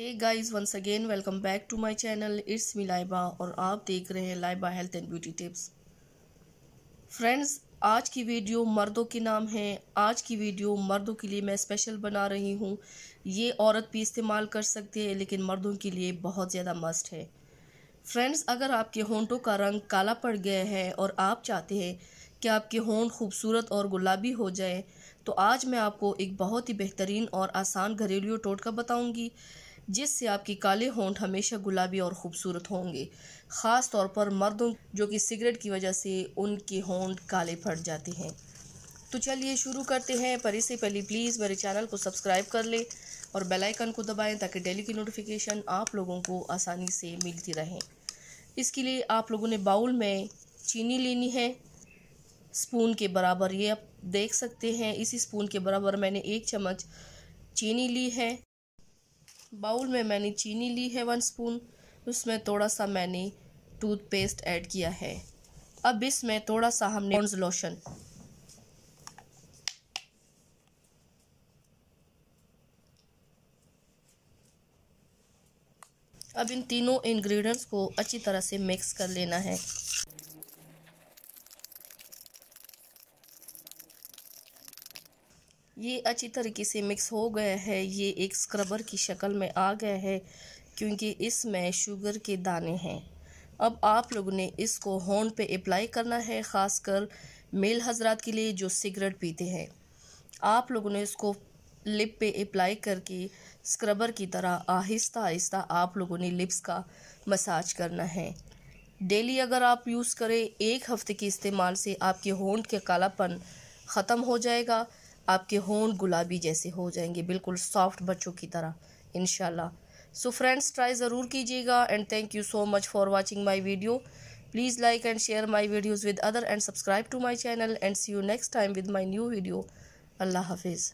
hey guys once again welcome back to my channel it's me Laiba और आप देख रहे हैं Laiba health and beauty tips friends आज की वीडियो मर्दों के नाम है आज की वीडियो मर्दों के लिए मैं स्पेशल बना रही हूँ ये औरत भी इस्तेमाल कर सकती है लेकिन मर्दों के लिए बहुत ज़्यादा मस्ट है फ्रेंड्स अगर आपके होंठों का रंग काला पड़ गया है और आप चाहते हैं कि आपके होंठ खूबसूरत और गुलाबी हो जाए तो आज मैं आपको एक बहुत ही बेहतरीन और आसान घरेलू टोटका बताऊंगी जिससे आपके काले होंठ हमेशा गुलाबी और खूबसूरत होंगे ख़ास तौर पर मर्दों जो कि सिगरेट की वजह से उनके होंठ काले पड़ जाते हैं तो चलिए शुरू करते हैं पर इससे पहले प्लीज़ मेरे चैनल को सब्सक्राइब कर लें और बेल आइकन को दबाएं ताकि डेली की नोटिफिकेशन आप लोगों को आसानी से मिलती रहे इसके लिए आप लोगों ने बाउल में चीनी लेनी है स्पून के बराबर ये आप देख सकते हैं इसी स्पून के बराबर मैंने एक चम्मच चीनी ली है बाउल में मैंने चीनी ली है वन स्पून उसमें थोड़ा सा मैंने टूथपेस्ट ऐड किया है अब इसमें थोड़ा सा हमने पॉन्ड्स लोशन अब इन तीनों इंग्रेडिएंट्स को अच्छी तरह से मिक्स कर लेना है ये अच्छी तरीके से मिक्स हो गया है ये एक स्क्रबर की शक्ल में आ गया है क्योंकि इसमें शुगर के दाने हैं अब आप लोगों ने इसको हॉर्न पे अप्लाई करना है ख़ासकर मेल हजरात के लिए जो सिगरेट पीते हैं आप लोगों ने इसको लिप पे अप्लाई करके स्क्रबर की तरह आहिस्ता आहिस्ता आप लोगों ने लिप्स का मसाज करना है डेली अगर आप यूज़ करें एक हफ़्ते के इस्तेमाल से आपके होंठ के कालापन ख़त्म हो जाएगा आपके होन गुलाबी जैसे हो जाएंगे बिल्कुल सॉफ्ट बच्चों की तरह इन सो फ्रेंड्स ट्राई ज़रूर कीजिएगा and thank you so much for watching my video please like and share my videos with other and subscribe to my channel and see you next time with my new video अल्लाह हाफिज़